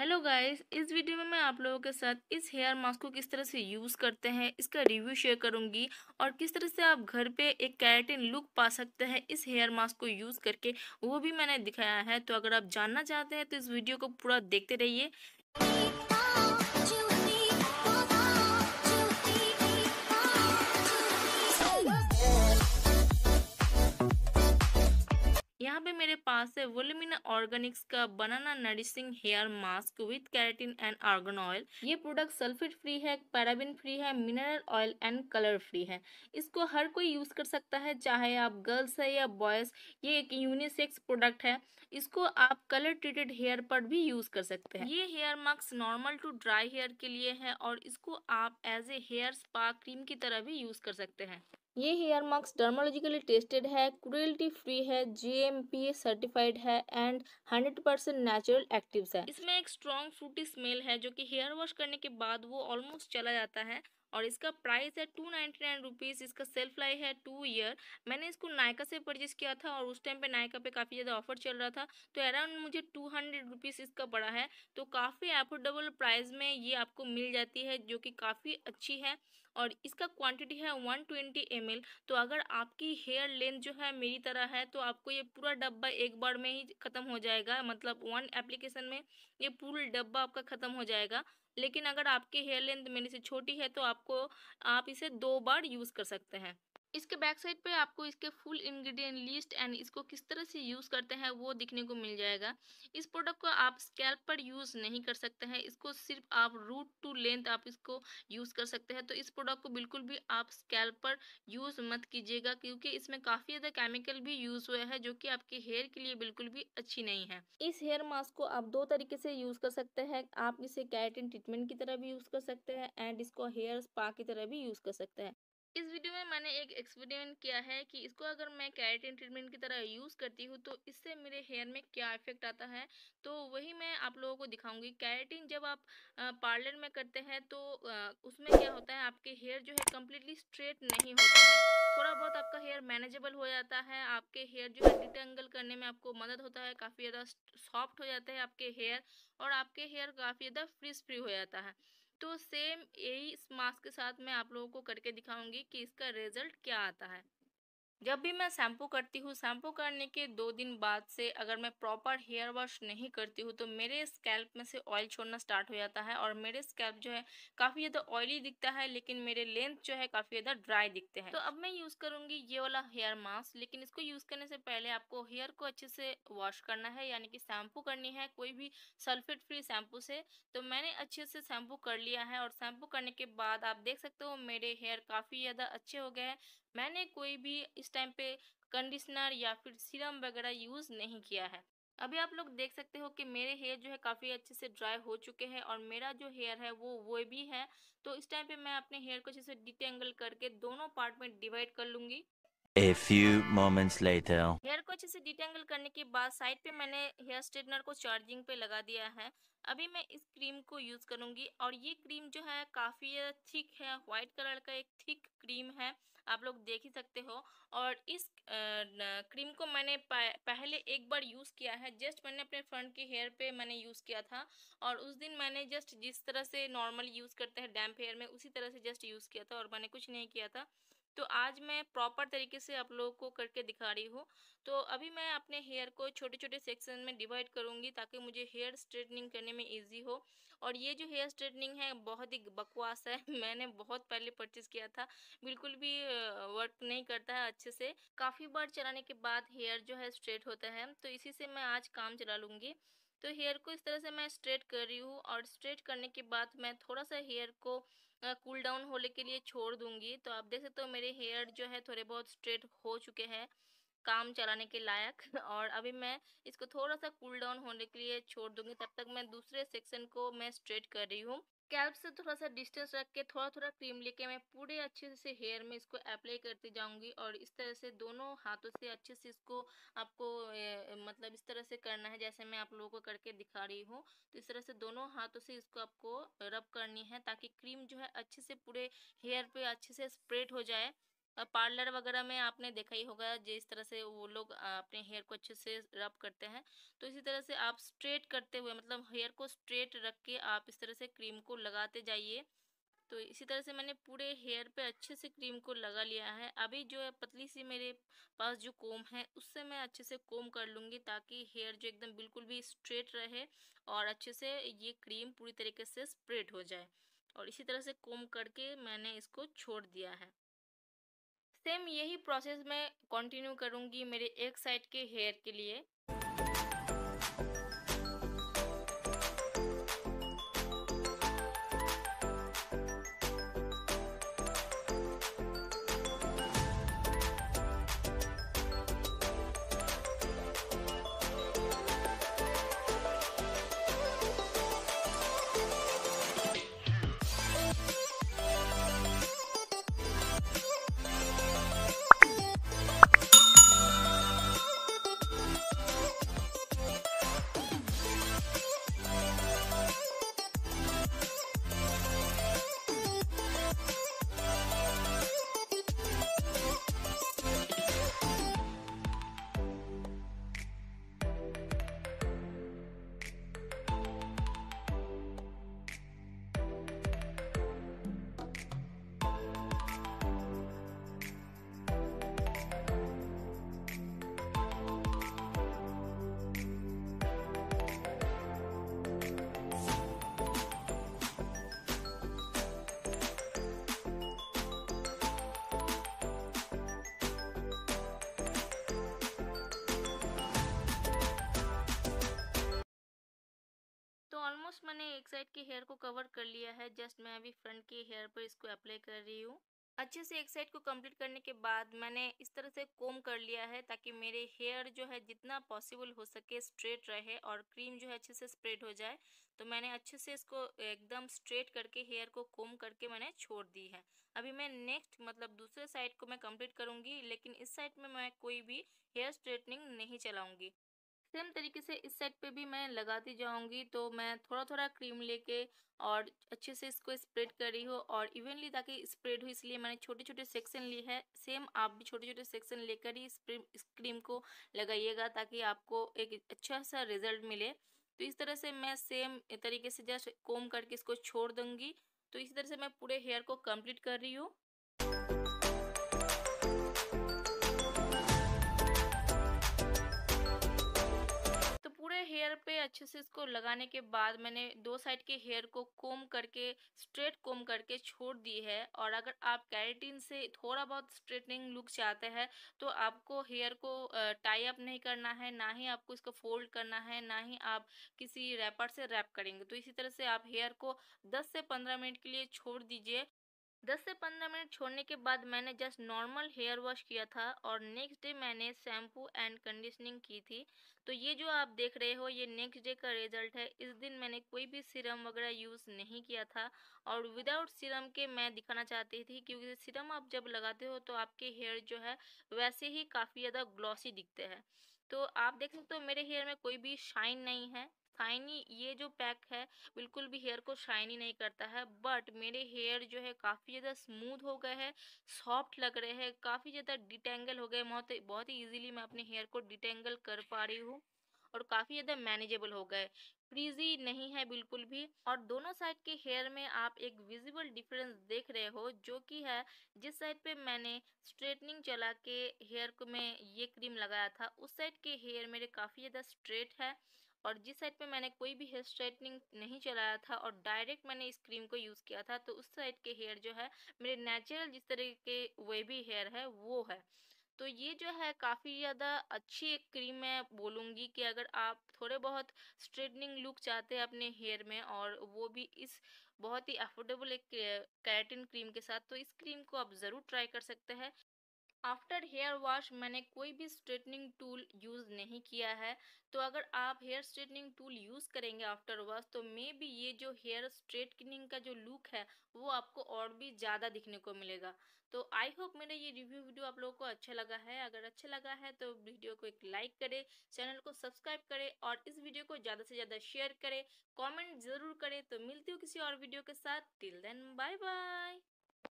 Hello guys इस video में मैं आप लोगों के साथ इस हेयर मास्क को किस तरह से यूज़ करते हैं इसका रिव्यू शेयर करूंगी और किस तरह से आप घर पे एक कैरेटिन लुक पा सकते हैं इस हेयर मास्क को यूज़ करके वो भी मैंने दिखाया है तो अगर आप जानना चाहते हैं तो इस वीडियो को पूरा देखते रहिए पास है वोलमिना ऑर्गेनिक्स का banana nourishing hair mask with keratin and argan oil ये प्रोडक्ट सल्फेट फ्री है पैराबिन फ्री है mineral oil and colour free है इसको हर कोई यूज कर सकता है चाहे आप गर्ल्स है या बॉयज ये एक यूनिसेक्स प्रोडक्ट है इसको आप कलर ट्रीटेड हेयर पर भी यूज कर सकते हैं ये hair mask normal to dry hair के लिए है और इसको आप as a hair spa cream की तरह भी यूज कर सकते हैं ये हेयर मास्क डर्मोलॉजिकली टेस्टेड है क्रुएल्टी फ्री है जीएमपीए सर्टिफाइड है एंड 100 परसेंट नेचुरल एक्टिव है इसमें एक स्ट्रॉन्ग फ्रूटी स्मेल है जो कि हेयर वॉश करने के बाद वो ऑलमोस्ट चला जाता है और इसका प्राइस है टू नाइन्टी नाइन रुपीज़ इसका सेल्फ लाइफ है टू ईयर मैंने इसको नायका से परचेज किया था और उस टाइम पे नायका पे काफ़ी ज़्यादा ऑफर चल रहा था तो अराउंड मुझे टू हंड्रेड रुपीज़ इसका पड़ा है तो काफ़ी एफोर्डेबल प्राइस में ये आपको मिल जाती है जो कि काफ़ी अच्छी है और इसका क्वांटिटी है वन ट्वेंटी एम एल तो अगर आपकी हेयर लेंथ जो है मेरी तरह है तो आपको ये पूरा डब्बा एक बार में ही ख़त्म हो जाएगा मतलब वन एप्लीकेशन में ये पूरा डब्बा आपका ख़त्म हो जाएगा लेकिन अगर आपकी हेयर लेंथ मेरे से छोटी है तो आपको आप इसे दो बार यूज़ कर सकते हैं इसके बैक साइड पे आपको इसके फुल इंग्रेडिएंट लिस्ट एंड इसको किस तरह से यूज़ करते हैं वो दिखने को मिल जाएगा इस प्रोडक्ट को आप स्कैल्प पर यूज़ नहीं कर सकते हैं इसको सिर्फ आप रूट टू लेंथ आप इसको यूज़ कर सकते हैं तो इस प्रोडक्ट को बिल्कुल भी आप स्कैल्प पर यूज़ मत कीजिएगा क्योंकि इसमें काफ़ी ज़्यादा केमिकल भी यूज़ हुआ है जो कि आपके हेयर के लिए बिल्कुल भी अच्छी नहीं है इस हेयर मास्क को आप दो तरीके से यूज़ कर सकते हैं आप इसे कैरेटिन ट्रीटमेंट की तरह भी यूज़ कर सकते हैं एंड इसको हेयर स्पा की तरह भी यूज़ कर सकते हैं इस वीडियो में मैंने एक एक्सपेरिमेंट किया है कि इसको अगर मैं कैरेटिन ट्रीटमेंट की तरह यूज़ करती हूँ तो इससे मेरे हेयर में क्या इफेक्ट आता है तो वही मैं आप लोगों को दिखाऊंगी कैरेटिन जब आप पार्लर में करते हैं तो उसमें क्या होता है आपके हेयर जो है कम्प्लीटली स्ट्रेट नहीं होता है थोड़ा बहुत आपका हेयर मैनेजेबल हो जाता है आपके हेयर जो है डिटेंगल करने में आपको मदद होता है काफ़ी ज़्यादा सॉफ्ट हो जाता है आपके हेयर और आपके हेयर काफ़ी ज़्यादा फ्रिज फ्री हो जाता है तो सेम यही इस मार्क्स के साथ मैं आप लोगों को करके दिखाऊंगी कि इसका रिजल्ट क्या आता है जब भी मैं शैम्पू करती हूँ शैम्पू करने के दो दिन बाद से अगर मैं प्रॉपर हेयर वॉश नहीं करती हूँ तो मेरे स्कैल्प में से ऑयल छोड़ना स्टार्ट हो जाता है और मेरे स्कैल्प जो है काफ़ी ज़्यादा ऑयली दिखता है लेकिन मेरे लेंथ जो है काफ़ी ज़्यादा ड्राई दिखते हैं तो अब मैं यूज़ करूँगी ये वाला हेयर मास्क लेकिन इसको यूज़ करने से पहले आपको हेयर को अच्छे से वॉश करना है यानी कि शैम्पू करनी है कोई भी सल्फेट फ्री शैम्पू से तो मैंने अच्छे से शैम्पू कर लिया है और शैम्पू करने के बाद आप देख सकते हो मेरे हेयर काफ़ी ज़्यादा अच्छे हो गए हैं मैंने कोई भी इस टाइम पे कंडीशनर या फिर सीरम वगैरह यूज़ नहीं किया है अभी आप लोग देख सकते हो कि मेरे हेयर जो है काफ़ी अच्छे से ड्राई हो चुके हैं और मेरा जो हेयर है वो वो भी है तो इस टाइम पे मैं अपने हेयर को अच्छे से डिटेंगल करके दोनों पार्ट में डिवाइड कर लूँगी A few moments later. Hair को अच्छे से डिटेंगल करने के बाद साइड पे मैंने हेयर स्ट्रेटनर को चार्जिंग पे लगा दिया है अभी मैं इस क्रीम को यूज़ करूंगी और ये क्रीम जो है काफ़ी थिक है व्हाइट कलर का एक थिक क्रीम है आप लोग देख ही सकते हो और इस क्रीम को मैंने पहले एक बार यूज़ किया है जस्ट मैंने अपने फ्रंट के हेयर पे मैंने यूज़ किया था और उस दिन मैंने जस्ट जिस तरह से नॉर्मली यूज़ करते हैं डैम्प हेयर में उसी तरह से जस्ट यूज़ किया था और मैंने कुछ नहीं किया था तो आज मैं प्रॉपर तरीके से आप लोगों को करके दिखा रही हूँ तो अभी मैं अपने हेयर को छोटे छोटे सेक्शन में डिवाइड करूँगी ताकि मुझे हेयर स्ट्रेटनिंग करने में ईजी हो और ये जो हेयर स्ट्रेटनिंग है बहुत ही बकवास है मैंने बहुत पहले परचेज़ किया था बिल्कुल भी वर्क नहीं करता है अच्छे से काफ़ी बार चलाने के बाद हेयर जो है स्ट्रेट होता है तो इसी से मैं आज काम चला लूँगी तो हेयर को इस तरह से मैं स्ट्रेट कर रही हूँ और स्ट्रेट करने के बाद मैं थोड़ा सा हेयर को कूल डाउन होने के लिए छोड़ दूँगी तो आप देख सकते हो मेरे हेयर जो है थोड़े बहुत स्ट्रेट हो चुके हैं काम चलाने के लायक और अभी मैं इसको थोड़ा सा कूल डाउन होने के लिए छोड़ दूँगी तब तक मैं दूसरे सेक्शन को मैं स्ट्रेट कर रही हूँ स्कैल्प से थोड़ा सा डिस्टेंस रख के थोड़ा थोड़ा क्रीम लेके मैं पूरे अच्छे से हेयर में इसको अप्लाई करती जाऊंगी और इस तरह से दोनों हाथों से अच्छे से इसको आपको ए, मतलब इस तरह से करना है जैसे मैं आप लोगों को करके दिखा रही हूँ तो इस तरह से दोनों हाथों से इसको आपको रब करनी है ताकि क्रीम जो है अच्छे से पूरे हेयर पर अच्छे से स्प्रेड हो जाए पार्लर वगैरह में आपने देखा ही होगा जिस तरह से वो लोग अपने हेयर को अच्छे से रब करते हैं तो इसी तरह से आप स्ट्रेट करते हुए मतलब हेयर को स्ट्रेट रख के आप इस तरह से क्रीम को लगाते जाइए तो इसी तरह से मैंने पूरे हेयर पे अच्छे से क्रीम को लगा लिया है अभी जो है पतली सी मेरे पास जो कोम है उससे मैं अच्छे से कोम कर लूँगी ताकि हेयर जो एकदम बिल्कुल भी स्ट्रेट रहे और अच्छे से ये क्रीम पूरी तरीके से स्प्रेड हो जाए और इसी तरह से कोम करके मैंने इसको छोड़ दिया है सेम यही प्रोसेस मैं कंटिन्यू करूँगी मेरे एक साइड के हेयर के लिए मैंने एक साइड के हेयर को कवर कर लिया है जस्ट मैं अभी फ्रंट के हेयर पर इसको अप्लाई कर रही हूँ अच्छे से एक साइड को कंप्लीट करने के बाद मैंने इस तरह से कोम कर लिया है ताकि मेरे हेयर जो है जितना पॉसिबल हो सके स्ट्रेट रहे और क्रीम जो है अच्छे से स्प्रेड हो जाए तो मैंने अच्छे से इसको एकदम स्ट्रेट करके हेयर को कोम करके मैंने छोड़ दी है अभी मैं नेक्स्ट मतलब दूसरे साइड को मैं कंप्लीट करूंगी लेकिन इस साइड में मैं कोई भी हेयर स्ट्रेटनिंग नहीं चलाऊंगी सेम तरीके से इस साइड पे भी मैं लगाती जाऊंगी तो मैं थोड़ा थोड़ा क्रीम लेके और अच्छे से इसको स्प्रेड कर रही हूँ और इवनली ताकि स्प्रेड हो इसलिए मैंने छोटे छोटे सेक्शन लिए है सेम आप भी छोटे छोटे सेक्शन लेकर ही इस क्रीम को लगाइएगा ताकि आपको एक अच्छा सा रिजल्ट मिले तो इस तरह से मैं सेम तरीके से जस्ट कोम करके इसको छोड़ दूंगी तो इसी तरह से मैं पूरे हेयर को कंप्लीट कर रही हूँ अच्छे से इसको लगाने के बाद मैंने दो साइड के हेयर को कोम करके स्ट्रेट कोम करके छोड़ दी है और अगर आप कैरेटीन से थोड़ा बहुत स्ट्रेटनिंग लुक चाहते हैं तो आपको हेयर को टाई अप नहीं करना है ना ही आपको इसको फोल्ड करना है ना ही आप किसी रैपर से रैप करेंगे तो इसी तरह से आप हेयर को 10 से 15 मिनट के लिए छोड़ दीजिए 10 से 15 मिनट छोड़ने के बाद मैंने जस्ट नॉर्मल हेयर वॉश किया था और नेक्स्ट डे मैंने शैम्पू एंड कंडीशनिंग की थी तो ये जो आप देख रहे हो ये नेक्स्ट डे का रिजल्ट है इस दिन मैंने कोई भी सीरम वगैरह यूज़ नहीं किया था और विदाउट सीरम के मैं दिखाना चाहती थी क्योंकि सीरम आप जब लगाते हो तो आपके हेयर जो है वैसे ही काफ़ी ज़्यादा ग्लॉसी दिखते हैं तो आप देख सकते हो मेरे हेयर में कोई भी शाइन नहीं है शाइनी ये जो पैक है बिल्कुल भी हेयर को शाइनी नहीं करता है बट मेरे हेयर जो है काफ़ी ज़्यादा स्मूथ हो गए हैं सॉफ्ट लग रहे हैं काफ़ी ज़्यादा डिटेंगल हो गए बहुत बहुत ही ईजिली मैं अपने हेयर को डिटेंगल कर पा रही हूँ और काफ़ी ज़्यादा मैनेजेबल हो गए फ्रीजी नहीं है बिल्कुल भी और दोनों साइड के हेयर में आप एक विजिबल डिफरेंस देख रहे हो जो कि है जिस साइड पे मैंने स्ट्रेटनिंग चला के हेयर को मैं ये क्रीम लगाया था उस साइड के हेयर मेरे काफ़ी ज़्यादा स्ट्रेट है और जिस साइड पे मैंने कोई भी हेयर स्ट्रेटनिंग नहीं चलाया था और डायरेक्ट मैंने इस क्रीम को यूज़ किया था तो उस साइड के हेयर जो है मेरे नेचुरल जिस तरह के भी हेयर है वो है तो ये जो है काफ़ी ज़्यादा अच्छी एक क्रीम मैं बोलूँगी कि अगर आप थोड़े बहुत स्ट्रेटनिंग लुक चाहते हैं अपने हेयर में और वो भी इस बहुत ही अफोर्डेबल एक कैरेटिन क्रीम के साथ तो इस क्रीम को आप ज़रूर ट्राई कर सकते हैं आफ्टर हेयर वॉश मैंने कोई भी स्ट्रेटनिंग टूल यूज़ नहीं किया है तो अगर आप हेयर स्ट्रेटनिंग टूल यूज़ करेंगे आफ्टर वॉश तो मे भी ये जो हेयर स्ट्रेटनिंग का जो लुक है वो आपको और भी ज़्यादा दिखने को मिलेगा तो आई होप मेरा ये रिव्यू वीडियो आप लोगों को अच्छा लगा है अगर अच्छा लगा है तो वीडियो को एक लाइक करें चैनल को सब्सक्राइब करें और इस वीडियो को ज़्यादा से ज़्यादा शेयर करें कॉमेंट ज़रूर करें तो मिलती हूँ किसी और वीडियो के साथ टिल देन बाय बाय